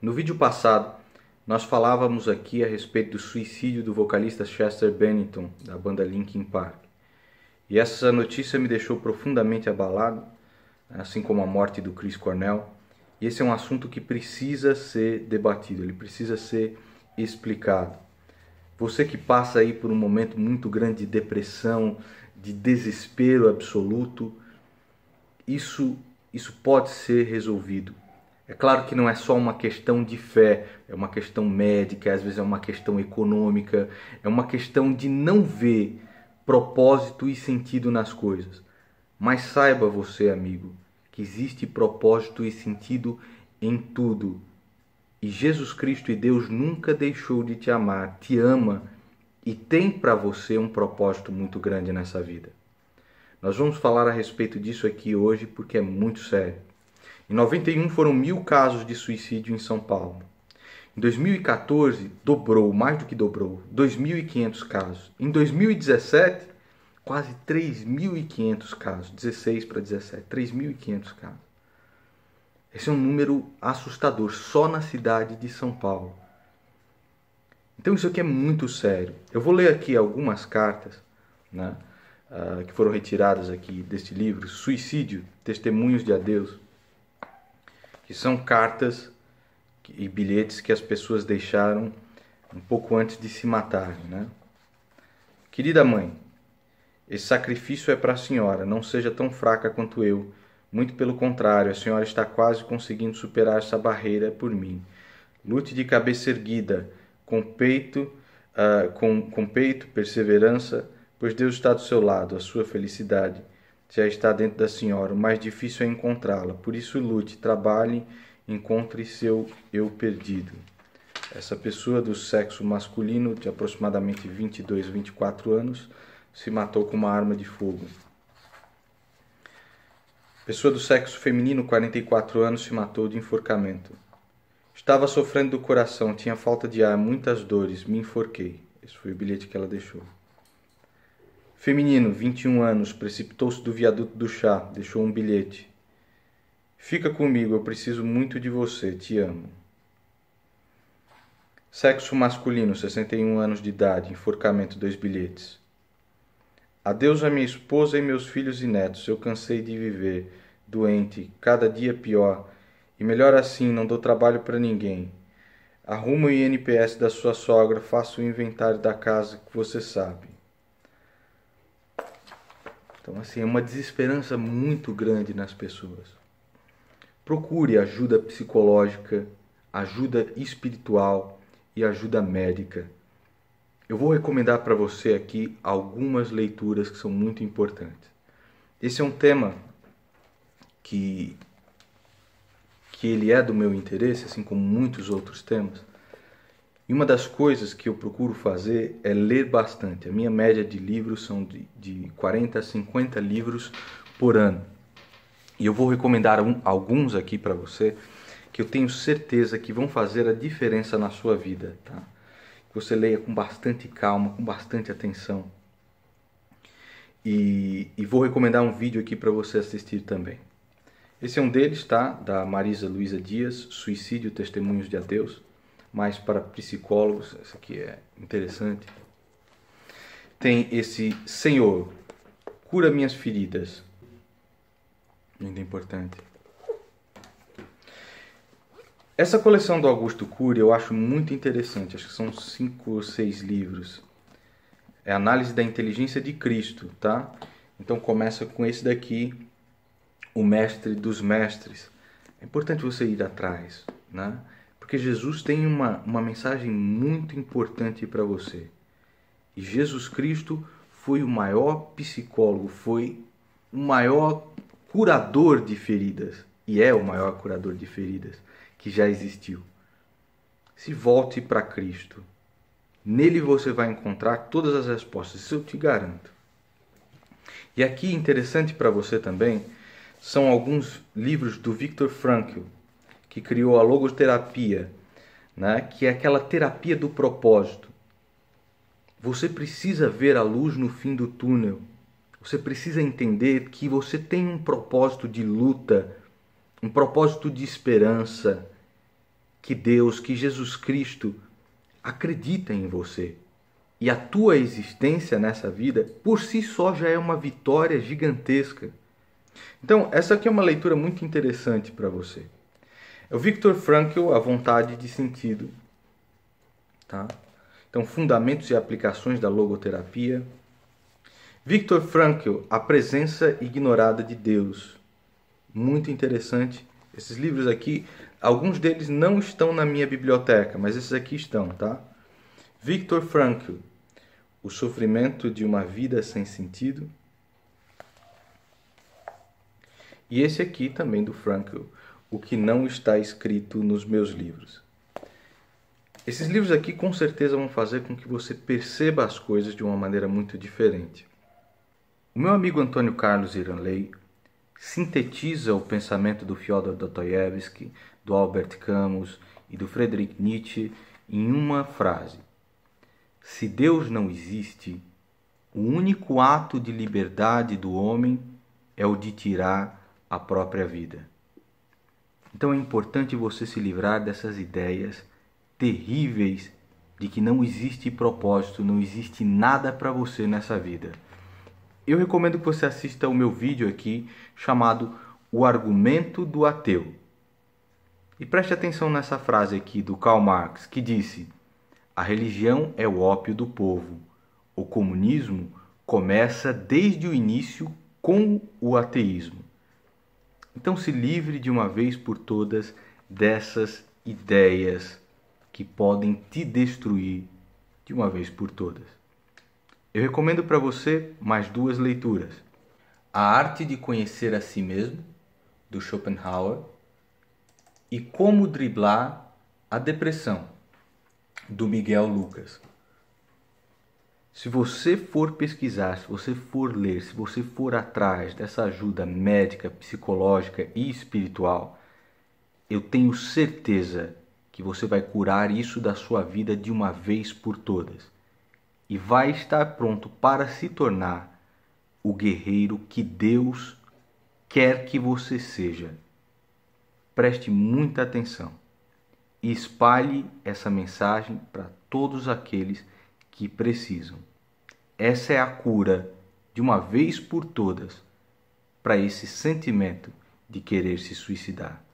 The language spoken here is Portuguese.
No vídeo passado, nós falávamos aqui a respeito do suicídio do vocalista Chester Bennington, da banda Linkin Park. E essa notícia me deixou profundamente abalado, assim como a morte do Chris Cornell. E esse é um assunto que precisa ser debatido, ele precisa ser explicado. Você que passa aí por um momento muito grande de depressão, de desespero absoluto, isso isso pode ser resolvido é claro que não é só uma questão de fé, é uma questão médica, às vezes é uma questão econômica, é uma questão de não ver propósito e sentido nas coisas. Mas saiba você, amigo, que existe propósito e sentido em tudo. E Jesus Cristo e Deus nunca deixou de te amar, te ama e tem para você um propósito muito grande nessa vida. Nós vamos falar a respeito disso aqui hoje porque é muito sério. Em 91 foram mil casos de suicídio em São Paulo. Em 2014 dobrou, mais do que dobrou, 2.500 casos. Em 2017 quase 3.500 casos, 16 para 17, 3.500 casos. Esse é um número assustador só na cidade de São Paulo. Então isso aqui é muito sério. Eu vou ler aqui algumas cartas, né? Uh, que foram retiradas aqui deste livro, Suicídio, Testemunhos de Adeus, que são cartas e bilhetes que as pessoas deixaram um pouco antes de se matarem, né? Querida mãe, esse sacrifício é para a senhora, não seja tão fraca quanto eu. Muito pelo contrário, a senhora está quase conseguindo superar essa barreira por mim. Lute de cabeça erguida, com peito, uh, com, com peito, perseverança, pois Deus está do seu lado, a sua felicidade já está dentro da senhora. O mais difícil é encontrá-la. Por isso, lute, trabalhe, encontre seu eu perdido. Essa pessoa do sexo masculino, de aproximadamente 22, 24 anos, se matou com uma arma de fogo. Pessoa do sexo feminino, 44 anos, se matou de enforcamento. Estava sofrendo do coração, tinha falta de ar, muitas dores, me enforquei. Esse foi o bilhete que ela deixou. Feminino, 21 anos, precipitou-se do viaduto do chá, deixou um bilhete. Fica comigo, eu preciso muito de você, te amo. Sexo masculino, 61 anos de idade, enforcamento, dois bilhetes. Adeus a minha esposa e meus filhos e netos, eu cansei de viver, doente, cada dia pior, e melhor assim, não dou trabalho para ninguém. Arrumo o INPS da sua sogra, faço o inventário da casa que você sabe. Então, assim, é uma desesperança muito grande nas pessoas. Procure ajuda psicológica, ajuda espiritual e ajuda médica. Eu vou recomendar para você aqui algumas leituras que são muito importantes. Esse é um tema que que ele é do meu interesse, assim como muitos outros temas. E uma das coisas que eu procuro fazer é ler bastante. A minha média de livros são de, de 40 a 50 livros por ano. E eu vou recomendar um, alguns aqui para você que eu tenho certeza que vão fazer a diferença na sua vida. Tá? Que você leia com bastante calma, com bastante atenção. E, e vou recomendar um vídeo aqui para você assistir também. Esse é um deles, tá? Da Marisa Luiza Dias, Suicídio, Testemunhos de Adeus mais para psicólogos. Isso aqui é interessante. Tem esse Senhor, cura minhas feridas. Muito importante. Essa coleção do Augusto Cury eu acho muito interessante. Acho que são cinco ou seis livros. É análise da inteligência de Cristo, tá? Então começa com esse daqui, o mestre dos mestres. É importante você ir atrás, né? Porque Jesus tem uma, uma mensagem muito importante para você. E Jesus Cristo foi o maior psicólogo, foi o maior curador de feridas. E é o maior curador de feridas que já existiu. Se volte para Cristo. Nele você vai encontrar todas as respostas, isso eu te garanto. E aqui interessante para você também são alguns livros do Viktor Frankl, que criou a logoterapia, né? que é aquela terapia do propósito. Você precisa ver a luz no fim do túnel. Você precisa entender que você tem um propósito de luta, um propósito de esperança, que Deus, que Jesus Cristo acredita em você. E a tua existência nessa vida por si só já é uma vitória gigantesca. Então, essa aqui é uma leitura muito interessante para você. É o Victor Frankl, A Vontade de Sentido. Tá? Então, Fundamentos e Aplicações da Logoterapia. Victor Frankl, A Presença Ignorada de Deus. Muito interessante. Esses livros aqui, alguns deles não estão na minha biblioteca, mas esses aqui estão, tá? Victor Frankl, O Sofrimento de uma Vida Sem Sentido. E esse aqui também do Frankl, o que não está escrito nos meus livros. Esses livros aqui com certeza vão fazer com que você perceba as coisas de uma maneira muito diferente. O meu amigo Antônio Carlos Iranley sintetiza o pensamento do Fyodor Dostoiévski, do Albert Camus e do Friedrich Nietzsche em uma frase: Se Deus não existe, o único ato de liberdade do homem é o de tirar a própria vida. Então é importante você se livrar dessas ideias terríveis de que não existe propósito, não existe nada para você nessa vida. Eu recomendo que você assista o meu vídeo aqui chamado O Argumento do Ateu. E preste atenção nessa frase aqui do Karl Marx, que disse: A religião é o ópio do povo. O comunismo começa desde o início com o ateísmo. Então se livre de uma vez por todas dessas ideias que podem te destruir de uma vez por todas. Eu recomendo para você mais duas leituras: A Arte de Conhecer a Si Mesmo, do Schopenhauer, e Como Driblar a Depressão, do Miguel Lucas. Se você for pesquisar, se você for ler, se você for atrás dessa ajuda médica, psicológica e espiritual, eu tenho certeza que você vai curar isso da sua vida de uma vez por todas e vai estar pronto para se tornar o guerreiro que Deus quer que você seja. Preste muita atenção e espalhe essa mensagem para todos aqueles que que precisam. Essa é a cura, de uma vez por todas, para esse sentimento de querer se suicidar.